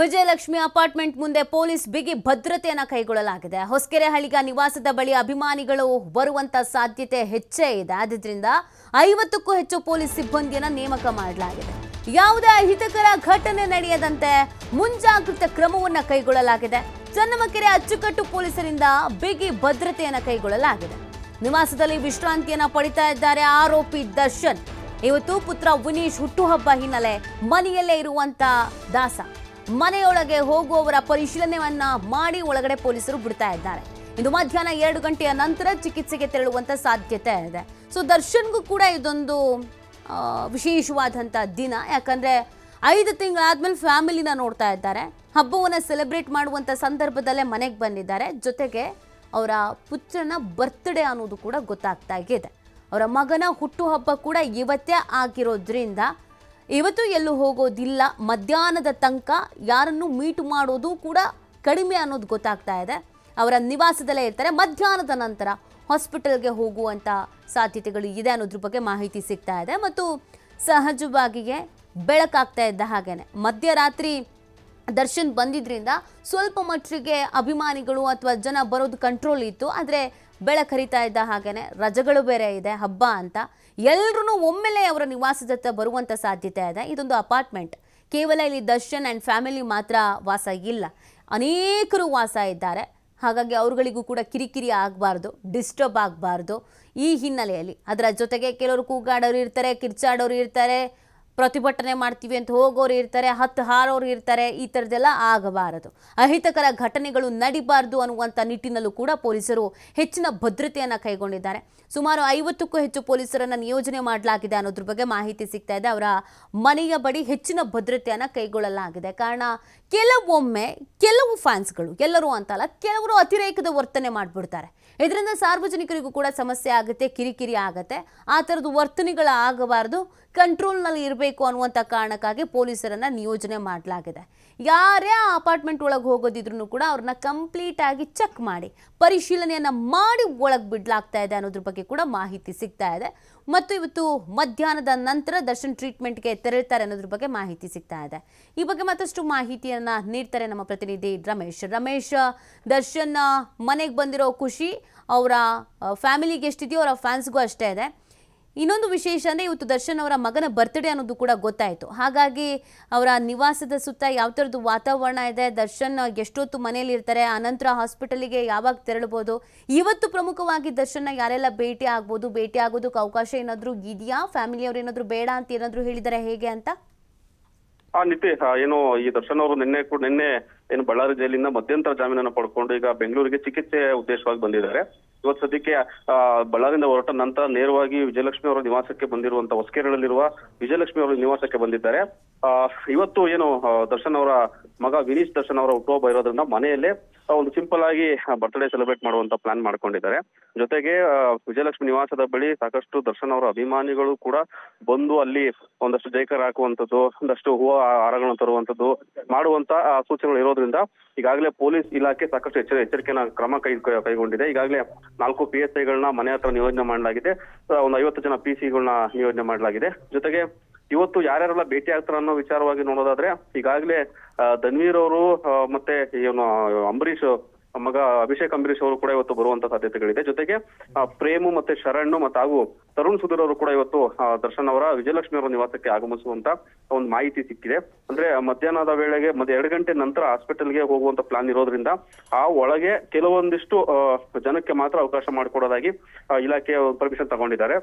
Vijayalakshmi apartment ಮುಂದೆ police ಬಿಗಿ ಭದ್ರತೆಯನ್ನು ಕೈಗೊಳ್ಳಲಾಗಿದೆ ಹೊಸಕೆರೆ ಹಳಿಗ ನಿವಾಸದ ಬಳಿ ಅಭಿಮಾನಿಗಳು ಬರುವಂತ ಸಾಧ್ಯತೆ ಹೆಚ್ಚೇ ಇದೆ ಆದ್ದರಿಂದ ಐವತ್ತಕ್ಕೂ ಹೆಚ್ಚು ಪೊಲೀಸ್ ಸಿಬ್ಬಂದಿಯನ್ನು ನೇಮಕ ಮಾಡಲಾಗಿದೆ ಯಾವುದೇ ಅಹಿತಕರ ಘಟನೆ ನಡೆಯದಂತೆ ಮುಂಜಾಗೃತ ಕ್ರಮವನ್ನು ಕೈಗೊಳ್ಳಲಾಗಿದೆ ಚನ್ನಮಕೆರೆ ಅಚ್ಚುಕಟ್ಟು ಪೊಲೀಸರಿಂದ ಬಿಗಿ ಭದ್ರತೆಯನ್ನು ಕೈಗೊಳ್ಳಲಾಗಿದೆ ನಿವಾಸದಲ್ಲಿ ವಿಶ್ರಾಂತಿಯನ್ನು ಪಡಿತಾ ಇದ್ದಾರೆ ಆರೋಪಿ ದರ್ಶನ್ ಇವತ್ತು ಪುತ್ರ ವಿನೀಶ್ ಹುಟ್ಟುಹಬ್ಬ ಹಿನ್ನೆಲೆ ಮನೆಯಲ್ಲೇ ಇರುವಂತ ದಾಸ ಮನೆಯೊಳಗೆ ಹೋಗುವವರ ಪರಿಶೀಲನೆಯನ್ನ ಮಾಡಿ ಒಳಗಡೆ ಪೊಲೀಸರು ಬಿಡ್ತಾ ಇದ್ದಾರೆ ಇಂದು ಮಧ್ಯಾಹ್ನ ಎರಡು ಗಂಟೆಯ ನಂತರ ಚಿಕಿತ್ಸೆಗೆ ತೆರಳುವಂತ ಸಾಧ್ಯತೆ ಇದೆ ಸೊ ದರ್ಶನ್ಗೂ ಕೂಡ ಇದೊಂದು ವಿಶೇಷವಾದಂತ ದಿನ ಯಾಕಂದ್ರೆ ಐದು ತಿಂಗಳಾದ್ಮೇಲೆ ಫ್ಯಾಮಿಲಿನ ನೋಡ್ತಾ ಇದ್ದಾರೆ ಹಬ್ಬವನ್ನು ಸೆಲೆಬ್ರೇಟ್ ಮಾಡುವಂಥ ಸಂದರ್ಭದಲ್ಲೇ ಮನೆಗೆ ಬಂದಿದ್ದಾರೆ ಜೊತೆಗೆ ಅವರ ಪುತ್ರನ ಬರ್ತ್ಡೇ ಅನ್ನೋದು ಕೂಡ ಗೊತ್ತಾಗ್ತಾ ಇದೆ ಅವರ ಮಗನ ಹುಟ್ಟುಹಬ್ಬ ಕೂಡ ಇವತ್ತೇ ಆಗಿರೋದ್ರಿಂದ ಇವತ್ತು ಎಲ್ಲೂ ಹೋಗೋದಿಲ್ಲ ಮಧ್ಯಾಹ್ನದ ತನಕ ಯಾರನ್ನು ಮೀಟ್ ಮಾಡೋದು ಕೂಡ ಕಡಿಮೆ ಅನ್ನೋದು ಗೊತ್ತಾಗ್ತಾ ಇದೆ ಅವರ ನಿವಾಸದಲ್ಲೇ ಇರ್ತಾರೆ ಮಧ್ಯಾಹ್ನದ ನಂತರ ಹಾಸ್ಪಿಟಲ್ಗೆ ಹೋಗುವಂಥ ಸಾಧ್ಯತೆಗಳು ಇದೆ ಅನ್ನೋದ್ರ ಬಗ್ಗೆ ಮಾಹಿತಿ ಸಿಗ್ತಾ ಇದೆ ಮತ್ತು ಸಹಜವಾಗಿಯೇ ಬೆಳಕಾಗ್ತಾ ಇದ್ದ ಹಾಗೇನೆ ಮಧ್ಯರಾತ್ರಿ ದರ್ಶನ್ ಬಂದಿದ್ದರಿಂದ ಸ್ವಲ್ಪ ಮಟ್ಟಿಗೆ ಅಭಿಮಾನಿಗಳು ಅಥವಾ ಜನ ಬರೋದು ಕಂಟ್ರೋಲ್ ಇತ್ತು ಆದರೆ ಬೆಳೆ ಕರಿತಾ ಇದ್ದ ಹಾಗೇನೆ ರಜಗಳು ಬೇರೆ ಇದೆ ಹಬ್ಬ ಅಂತ ಎಲ್ಲರೂ ಒಮ್ಮೆಲೆ ಅವರ ನಿವಾಸದ ಹತ್ರ ಬರುವಂಥ ಸಾಧ್ಯತೆ ಇದೆ ಇದೊಂದು ಅಪಾರ್ಟ್ಮೆಂಟ್ ಕೇವಲ ಇಲ್ಲಿ ದರ್ಶನ್ ಆ್ಯಂಡ್ ಫ್ಯಾಮಿಲಿ ಮಾತ್ರ ವಾಸ ಇಲ್ಲ ಅನೇಕರು ವಾಸ ಇದ್ದಾರೆ ಹಾಗಾಗಿ ಅವರುಗಳಿಗೂ ಕೂಡ ಕಿರಿಕಿರಿ ಆಗಬಾರ್ದು ಡಿಸ್ಟರ್ಬ್ ಆಗಬಾರ್ದು ಈ ಹಿನ್ನೆಲೆಯಲ್ಲಿ ಅದರ ಜೊತೆಗೆ ಕೆಲವರು ಕೂಗಾಡೋರು ಇರ್ತಾರೆ ಕಿರ್ಚಾಡೋರು ಇರ್ತಾರೆ ಪ್ರತಿಭಟನೆ ಮಾಡ್ತೀವಿ ಅಂತ ಹೋಗೋರು ಇರ್ತಾರೆ ಹತ್ತು ಹಾರೋರು ಇರ್ತಾರೆ ಈ ಥರದ್ದೆಲ್ಲ ಆಗಬಾರದು ಅಹಿತಕರ ಘಟನೆಗಳು ನಡಿಬಾರದು ಅನ್ನುವಂಥ ನಿಟ್ಟಿನಲ್ಲೂ ಕೂಡ ಪೊಲೀಸರು ಹೆಚ್ಚಿನ ಭದ್ರತೆಯನ್ನು ಕೈಗೊಂಡಿದ್ದಾರೆ ಸುಮಾರು ಐವತ್ತಕ್ಕೂ ಹೆಚ್ಚು ಪೊಲೀಸರನ್ನು ನಿಯೋಜನೆ ಮಾಡಲಾಗಿದೆ ಅನ್ನೋದ್ರ ಬಗ್ಗೆ ಮಾಹಿತಿ ಸಿಗ್ತಾ ಇದೆ ಅವರ ಮನೆಯ ಬಳಿ ಹೆಚ್ಚಿನ ಭದ್ರತೆಯನ್ನು ಕೈಗೊಳ್ಳಲಾಗಿದೆ ಕಾರಣ ಕೆಲವೊಮ್ಮೆ ಕೆಲವು ಫ್ಯಾನ್ಸ್ಗಳು ಎಲ್ಲರೂ ಅಂತಲ್ಲ ಕೆಲವರು ಅತಿರೇಕದ ವರ್ತನೆ ಮಾಡಿಬಿಡ್ತಾರೆ ಇದರಿಂದ ಸಾರ್ವಜನಿಕರಿಗೂ ಕೂಡ ಸಮಸ್ಯೆ ಆಗುತ್ತೆ ಕಿರಿಕಿರಿ ಆಗುತ್ತೆ ಆ ಥರದ್ದು ವರ್ತನೆಗಳು ಆಗಬಾರ್ದು ಕಂಟ್ರೋಲ್ನಲ್ಲಿ ಇರಬೇಕು ಬೇಕು ಅನ್ನುವಂಥ ಕಾರಣಕ್ಕಾಗಿ ಪೊಲೀಸರನ್ನು ನಿಯೋಜನೆ ಮಾಡಲಾಗಿದೆ ಯಾರೇ ಆ ಅಪಾರ್ಟ್ಮೆಂಟ್ ಒಳಗೆ ಹೋಗೋದಿದ್ರು ಕೂಡ ಅವ್ರನ್ನ ಕಂಪ್ಲೀಟಾಗಿ ಚೆಕ್ ಮಾಡಿ ಪರಿಶೀಲನೆಯನ್ನು ಮಾಡಿ ಒಳಗೆ ಬಿಡಲಾಗ್ತಾ ಇದೆ ಅನ್ನೋದ್ರ ಬಗ್ಗೆ ಕೂಡ ಮಾಹಿತಿ ಸಿಗ್ತಾ ಇದೆ ಮತ್ತು ಇವತ್ತು ಮಧ್ಯಾಹ್ನದ ನಂತರ ದರ್ಶನ್ ಟ್ರೀಟ್ಮೆಂಟ್ಗೆ ತೆರಳ್ತಾರೆ ಅನ್ನೋದ್ರ ಬಗ್ಗೆ ಮಾಹಿತಿ ಸಿಗ್ತಾ ಇದೆ ಈ ಬಗ್ಗೆ ಮತ್ತಷ್ಟು ಮಾಹಿತಿಯನ್ನು ನೀಡ್ತಾರೆ ನಮ್ಮ ಪ್ರತಿನಿಧಿ ರಮೇಶ್ ರಮೇಶ್ ದರ್ಶನ್ ಮನೆಗೆ ಬಂದಿರೋ ಖುಷಿ ಅವರ ಫ್ಯಾಮಿಲಿಗೆ ಎಷ್ಟಿದೆಯೋ ಅವರ ಫ್ಯಾನ್ಸ್ಗೂ ಅಷ್ಟೇ ಇದೆ ಇನ್ನೊಂದು ವಿಶೇಷ ಅಂದರೆ ಇವತ್ತು ದರ್ಶನ್ ಅವರ ಮಗನ ಬರ್ತ್ಡೇ ಅನ್ನೋದು ಕೂಡ ಗೊತ್ತಾಯಿತು ಹಾಗಾಗಿ ಅವರ ನಿವಾಸದ ಸುತ್ತ ಯಾವ ಥರದ್ದು ವಾತಾವರಣ ಇದೆ ದರ್ಶನ್ ಎಷ್ಟೊತ್ತು ಮನೆಯಲ್ಲಿ ಇರ್ತಾರೆ ಅನಂತರ ಹಾಸ್ಪಿಟಲಿಗೆ ಯಾವಾಗ ತೆರಳಬಹುದು ಇವತ್ತು ಪ್ರಮುಖವಾಗಿ ದರ್ಶನ್ ಯಾರೆಲ್ಲ ಭೇಟಿ ಆಗ್ಬೋದು ಭೇಟಿ ಆಗೋದಕ್ಕೆ ಅವಕಾಶ ಏನಾದರೂ ಇದೆಯಾ ಫ್ಯಾಮಿಲಿಯವರು ಏನಾದರೂ ಬೇಡ ಅಂತ ಏನಾದರೂ ಹೇಳಿದ್ದಾರೆ ಹೇಗೆ ಅಂತ ಆ ಏನು ಈ ದರ್ಶನ್ ಅವರು ನಿನ್ನೆ ಕೂಡ ನಿನ್ನೆ ಏನು ಬಳ್ಳಾರಿ ಜೈಲಿನ ಮಧ್ಯಂತರ ಜಾಮೀನನ್ನು ಪಡ್ಕೊಂಡು ಈಗ ಬೆಂಗಳೂರಿಗೆ ಚಿಕಿತ್ಸೆ ಉದ್ದೇಶವಾಗಿ ಬಂದಿದ್ದಾರೆ ಇವತ್ತು ಸದ್ಯಕ್ಕೆ ಬಳ್ಳಾರಿಯಿಂದ ಹೊರಟ ನಂತರ ನೇರವಾಗಿ ವಿಜಯಲಕ್ಷ್ಮಿ ಅವರ ನಿವಾಸಕ್ಕೆ ಬಂದಿರುವಂತಹ ಹೊಸಕೆರೆಗಳಲ್ಲಿರುವ ವಿಜಯಲಕ್ಷ್ಮಿ ಅವರ ನಿವಾಸಕ್ಕೆ ಬಂದಿದ್ದಾರೆ ಇವತ್ತು ಏನು ದರ್ಶನ್ ಅವರ ಮಗ ವಿನೀಶ್ ದರ್ಶನ್ ಅವರ ಹುಟ್ಟುಹಬ್ಬ ಇರೋದ್ರಿಂದ ಮನೆಯಲ್ಲೇ ಒಂದು ಸಿಂಪಲ್ ಆಗಿ ಬರ್ತ್ಡೇ ಸೆಲೆಬ್ರೇಟ್ ಮಾಡುವಂತ ಪ್ಲಾನ್ ಮಾಡ್ಕೊಂಡಿದ್ದಾರೆ ಜೊತೆಗೆ ವಿಜಯಲಕ್ಷ್ಮಿ ನಿವಾಸದ ಬಳಿ ಸಾಕಷ್ಟು ದರ್ಶನ್ ಅವರ ಅಭಿಮಾನಿಗಳು ಕೂಡ ಬಂದು ಅಲ್ಲಿ ಒಂದಷ್ಟು ಜೈಕರ್ ಹಾಕುವಂತದ್ದು ಒಂದಷ್ಟು ಹೂವು ಹಾರಗಳನ್ನು ತರುವಂತದ್ದು ಮಾಡುವಂತ ಸೂಚನೆಗಳು ಇರೋದ್ರಿಂದ ಈಗಾಗಲೇ ಪೊಲೀಸ್ ಇಲಾಖೆ ಸಾಕಷ್ಟು ಎಚ್ಚರಿಕೆಯನ್ನ ಕ್ರಮ ಕೈ ಕೈಗೊಂಡಿದೆ ಈಗಾಗಲೇ ನಾಲ್ಕು ಪಿ ಎಸ್ ಐಗಳನ್ನ ಮನೆ ಹತ್ರ ನಿಯೋಜನೆ ಮಾಡಲಾಗಿದೆ ಒಂದು ಐವತ್ತು ಜನ ಪಿ ಸಿಗಳನ್ನ ನಿಯೋಜನೆ ಮಾಡಲಾಗಿದೆ ಜೊತೆಗೆ ಇವತ್ತು ಯಾರ್ಯಾರೆಲ್ಲ ಭೇಟಿ ಆಗ್ತಾರ ಅನ್ನೋ ವಿಚಾರವಾಗಿ ನೋಡೋದಾದ್ರೆ ಈಗಾಗಲೇ ಧನ್ವೀರ್ ಅವರು ಮತ್ತೆ ಏನು ಅಂಬರೀಶ್ ಮಗ ಅಭಿಷೇಕ್ ಅಂಬರೀಶ್ ಅವರು ಕೂಡ ಇವತ್ತು ಬರುವಂತ ಸಾಧ್ಯತೆಗಳಿದೆ ಜೊತೆಗೆ ಪ್ರೇಮು ಮತ್ತೆ ಶರಣ್ ಮತ್ತೆ ಹಾಗೂ ತರುಣ್ ಸುಧೀರ್ ಅವರು ಕೂಡ ಇವತ್ತು ದರ್ಶನ್ ಅವರ ವಿಜಯಲಕ್ಷ್ಮಿ ಅವರ ನಿವಾಸಕ್ಕೆ ಆಗಮಿಸುವಂತ ಒಂದು ಮಾಹಿತಿ ಸಿಕ್ಕಿದೆ ಅಂದ್ರೆ ಮಧ್ಯಾಹ್ನದ ವೇಳೆಗೆ ಮತ್ತೆ ಎರಡು ಗಂಟೆ ನಂತರ ಹಾಸ್ಪಿಟಲ್ಗೆ ಹೋಗುವಂತ ಪ್ಲಾನ್ ಇರೋದ್ರಿಂದ ಆ ಒಳಗೆ ಕೆಲವೊಂದಿಷ್ಟು ಜನಕ್ಕೆ ಮಾತ್ರ ಅವಕಾಶ ಮಾಡಿಕೊಡೋದಾಗಿ ಇಲಾಖೆ ಪರ್ಮಿಷನ್ ತಗೊಂಡಿದ್ದಾರೆ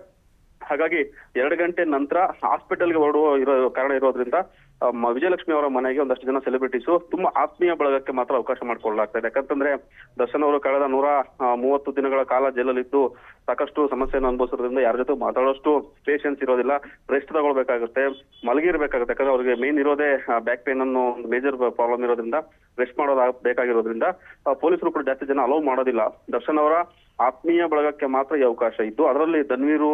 ಹಾಗಾಗಿ ಎರಡು ಗಂಟೆ ನಂತರ ಹಾಸ್ಪಿಟಲ್ಗೆ ಹೊರಡುವ ಇರೋ ಕಾರಣ ಇರೋದ್ರಿಂದ ವಿಜಯಲಕ್ಷ್ಮಿ ಅವರ ಮನೆಗೆ ಒಂದಷ್ಟು ಜನ ಸೆಲೆಬ್ರಿಟೀಸು ತುಂಬಾ ಆತ್ಮೀಯ ಬಳಗಕ್ಕೆ ಮಾತ್ರ ಅವಕಾಶ ಮಾಡಿಕೊಳ್ಳಲಾಗ್ತದೆ ಯಾಕಂತಂದ್ರೆ ದರ್ಶನ್ ಅವರು ಕಳೆದ ನೂರ ಮೂವತ್ತು ದಿನಗಳ ಕಾಲ ಜೈಲಲ್ಲಿದ್ದು ಸಾಕಷ್ಟು ಸಮಸ್ಯೆಯನ್ನು ಅನುಭವಿಸೋದ್ರಿಂದ ಯಾರ ಜೊತೆ ಮಾತಾಡೋಷ್ಟು ಪೇಷನ್ಸ್ ಇರೋದಿಲ್ಲ ರೆಸ್ಟ್ ತಗೊಳ್ಬೇಕಾಗುತ್ತೆ ಮಲಗಿರ್ಬೇಕಾಗುತ್ತೆ ಯಾಕಂದ್ರೆ ಅವ್ರಿಗೆ ಮೇನ್ ಇರೋದೇ ಬ್ಯಾಕ್ ಪೇನ್ ಅನ್ನೋ ಒಂದು ಮೇಜರ್ ಪ್ರಾಬ್ಲಮ್ ಇರೋದ್ರಿಂದ ರೆಸ್ಟ್ ಮಾಡೋದಾಗ ಬೇಕಾಗಿರೋದ್ರಿಂದ ಪೊಲೀಸರು ಕೂಡ ಜಾಸ್ತಿ ಜನ ಅಲೌ ಮಾಡೋದಿಲ್ಲ ದರ್ಶನ್ ಅವರ ಆತ್ಮೀಯ ಬಳಗಕ್ಕೆ ಮಾತ್ರ ಈ ಅವಕಾಶ ಇದ್ದು ಅದರಲ್ಲಿ ಧನ್ವೀರು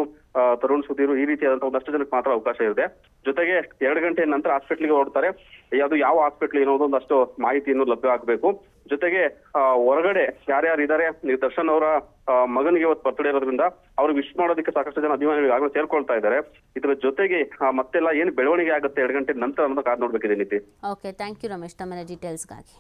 ತರುಣ್ ಸುದೀರು ಈ ರೀತಿಯಾದಂತಹ ಒಂದಷ್ಟು ಜನಕ್ಕೆ ಮಾತ್ರ ಅವಕಾಶ ಇದೆ ಜೊತೆಗೆ ಎರಡು ಗಂಟೆ ನಂತರ ಹಾಸ್ಪಿಟ್ಲಿಗೆ ಹೊರಡ್ತಾರೆ ಅದು ಯಾವ ಹಾಸ್ಪಿಟ್ಲ್ ಏನೋದು ಒಂದಷ್ಟು ಮಾಹಿತಿಯನ್ನು ಲಭ್ಯ ಆಗ್ಬೇಕು ಜೊತೆಗೆ ಹೊರಗಡೆ ಯಾರ್ಯಾರು ಇದ್ದಾರೆ ದರ್ಶನ್ ಅವರ ಮಗನಿಗೆ ಇವತ್ತು ಇರೋದ್ರಿಂದ ಅವ್ರಿಗೆ ವಿಶ್ ಮಾಡೋದಕ್ಕೆ ಸಾಕಷ್ಟು ಜನ ಅಭಿಮಾನಿಗಳು ಆಗಲೇ ಸೇರ್ಕೊಳ್ತಾ ಇದ್ದಾರೆ ಇದರ ಜೊತೆಗೆ ಮತ್ತೆಲ್ಲ ಏನು ಬೆಳವಣಿಗೆ ಆಗುತ್ತೆ ಎರಡು ಗಂಟೆ ನಂತರ ಅನ್ನೋದು ಕಾದ್ ನೋಡ್ಬೇಕಿದೆ ನೀತಿ ಓಕೆ ಥ್ಯಾಂಕ್ ಯು ರಮೇಶ್ ತಮ್ಮ ಡೀಟೇಲ್ಸ್ಗಾಗಿ